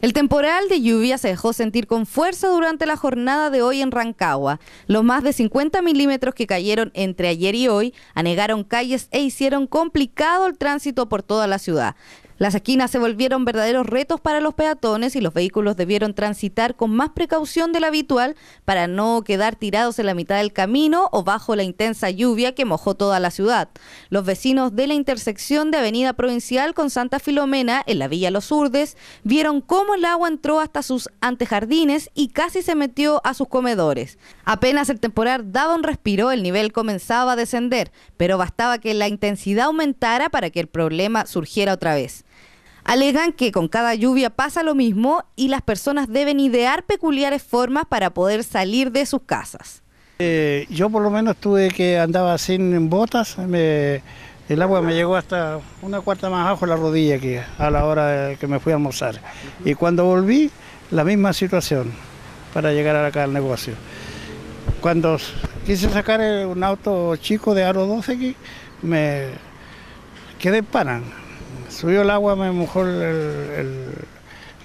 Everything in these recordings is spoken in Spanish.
El temporal de lluvia se dejó sentir con fuerza durante la jornada de hoy en Rancagua. Los más de 50 milímetros que cayeron entre ayer y hoy anegaron calles e hicieron complicado el tránsito por toda la ciudad. Las esquinas se volvieron verdaderos retos para los peatones y los vehículos debieron transitar con más precaución de lo habitual para no quedar tirados en la mitad del camino o bajo la intensa lluvia que mojó toda la ciudad. Los vecinos de la intersección de Avenida Provincial con Santa Filomena en la Villa Los Urdes vieron cómo el agua entró hasta sus antejardines y casi se metió a sus comedores. Apenas el temporal daba un respiro, el nivel comenzaba a descender, pero bastaba que la intensidad aumentara para que el problema surgiera otra vez. Alegan que con cada lluvia pasa lo mismo y las personas deben idear peculiares formas para poder salir de sus casas. Eh, yo por lo menos tuve que andaba sin botas, el agua me llegó hasta una cuarta más abajo la rodilla aquí a la hora que me fui a almorzar. Y cuando volví, la misma situación para llegar acá al negocio. Cuando quise sacar un auto chico de Aro 12 aquí, me quedé en Subió el agua, me mojó el, el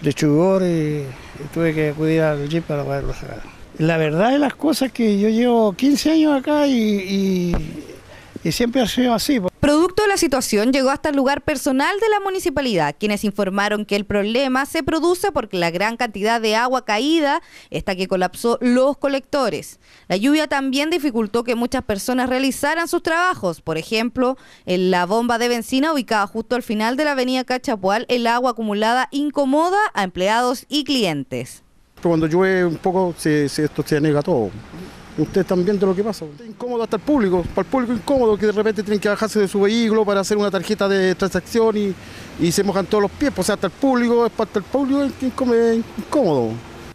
y, tuve que acudir al jeep para poderlo sacar. La verdad de las cosas es que yo llevo 15 años acá y siempre ha sido así la situación llegó hasta el lugar personal de la municipalidad, quienes informaron que el problema se produce porque la gran cantidad de agua caída, está que colapsó los colectores. La lluvia también dificultó que muchas personas realizaran sus trabajos. Por ejemplo, en la bomba de benzina ubicada justo al final de la avenida Cachapual, el agua acumulada incomoda a empleados y clientes. Cuando llueve un poco, se, esto se anega todo. Ustedes están viendo lo que pasa. Es incómodo hasta el público, para el público incómodo que de repente tienen que bajarse de su vehículo para hacer una tarjeta de transacción y, y se mojan todos los pies. O sea, hasta el público, es hasta el público es incómodo.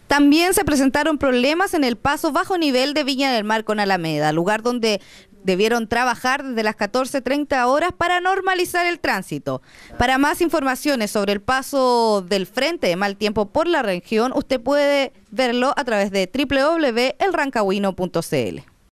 También se presentaron problemas en el paso bajo nivel de Viña del Mar con Alameda, lugar donde debieron trabajar desde las 14.30 horas para normalizar el tránsito. Para más informaciones sobre el paso del Frente de Mal Tiempo por la región, usted puede verlo a través de www.elrancahuino.cl.